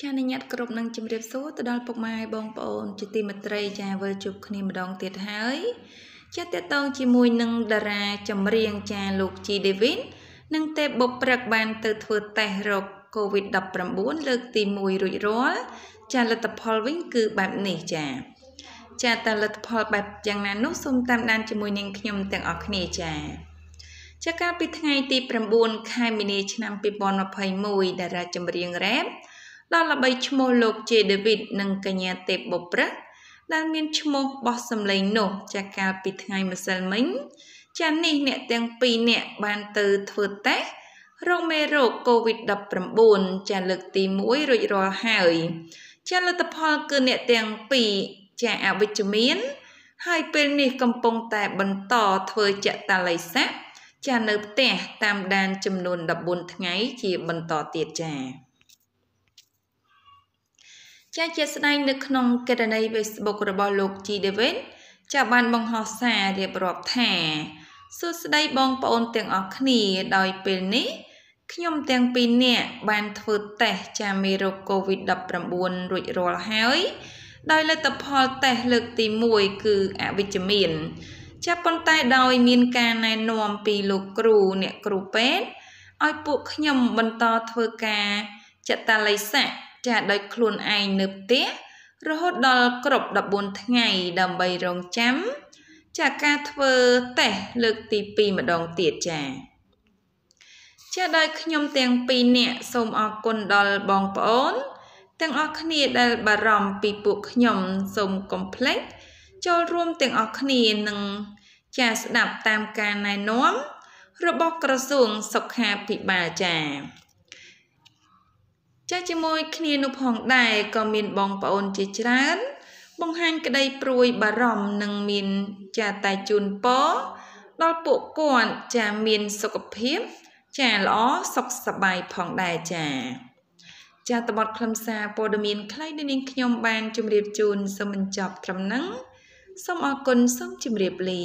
ចានញ្ញត្តិគ្រប់នឹងជម្រាបសួរទៅដល់ពុកម៉ែបងប្អូន ជាទីមេត្រីចាវិលជួបគ្នាម្ដងទៀតហើយ ចាតតងជាមួយនឹងតារាចម្រៀងចាលោកជីដេវីននិងទេពបុព្រឹកបានទៅធ្វើតេស្តរក COVID-19 លើកទី1រួចរាល់ចាលទ្ធផលវិញគឺបែបនេះចាចាតលទ្ធផលបែបយ៉ាងណានោះសូមតាមដានជាមួយនឹងខ្ញុំទាំងអស់គ្នាចាចាកាលពីថ្ងៃទី9ខែមីនាឆ្នាំ2021តារាចម្រៀងរ៉េបដល់ល្បីឈ្មោះលោកជេដេវីតនិងកញ្ញាទេពបុព្រឹកដែលមានឈ្មោះបោះសម្លេងនោះ ចាកាលពីថ្ងៃម្សិលមិញចានេះអ្នកទាំងពីរអ្នកបានទៅធ្វើតេស្តរោគមេរោគ COVID-19 ចាលើកទី1រួចរាល់ហើយចាលទ្ធផលគឺអ្នកទាំងពីរចាអវិជ្ជមាន ហើយពេលនេះកំពុងតែបន្តធ្វើចតល័យស័កចានៅផ្ទះតាមដានចំនួន14ថ្ងៃ ជាបន្តទៀតចាចាជាស្ដែងនៅក្នុងកេរណី Facebook របស់លោក G David ចាបានបង្ហោះសាររៀបរាប់ថាសួស្ដីបងប្អូនទាំងអស់គ្នាដោយពេលនេះខ្ញុំទាំងពីរនាក់បានធ្វើតេស្តចាមេរោគ COVID-19 រួចរាល់ហើយដោយលទ្ធផលតេស្តលើកទី1គឺអវិជ្ជមាន ចាប៉ុន្តែដោយមានការណែនាំពីលោកគ្រូអ្នកគ្រូពេទ្យឲ្យពួកខ្ញុំបន្តធ្វើការចតល័យស័ក្តិចាដោយខ្លួនឯងនៅផ្ទះរហូតដល់គ្រប់14ថ្ងៃដើម្បីរងចាំ ចាការធ្វើតេស្តលើកទី2ម្ដងទៀតចាចាដោយខ្ញុំទាំងពីរនាក់សូមអរគុណដល់បងប្អូន ទាំងអស់គ្នាដែលបារម្ភពីពួកខ្ញុំសូមកុំភ្លេចចូលរួមទាំងអស់គ្នានឹងចាស្ដាប់តាមការណែនាំរបស់ក្រសួងសុខាភិបាលចាចាស់ជាមួយគ្នានោះផងដែរក៏មានបងប្អូនជាច្រើន បង្ហាញក្តីព្រួយបារម្ភនិងមានចាតែជូនពរដល់ពួកគាត់ចាមានសុខភាពចាល្អសុខសប្បាយផងដែរចា ចាតបតខ្លឹមសារព័ត៌មានខ្លីដែលនាងខ្ញុំ បាន ជម្រាបជូនសូមបញ្ចប់ត្រឹមហ្នឹងសូមអរគុណសូមជម្រាបលា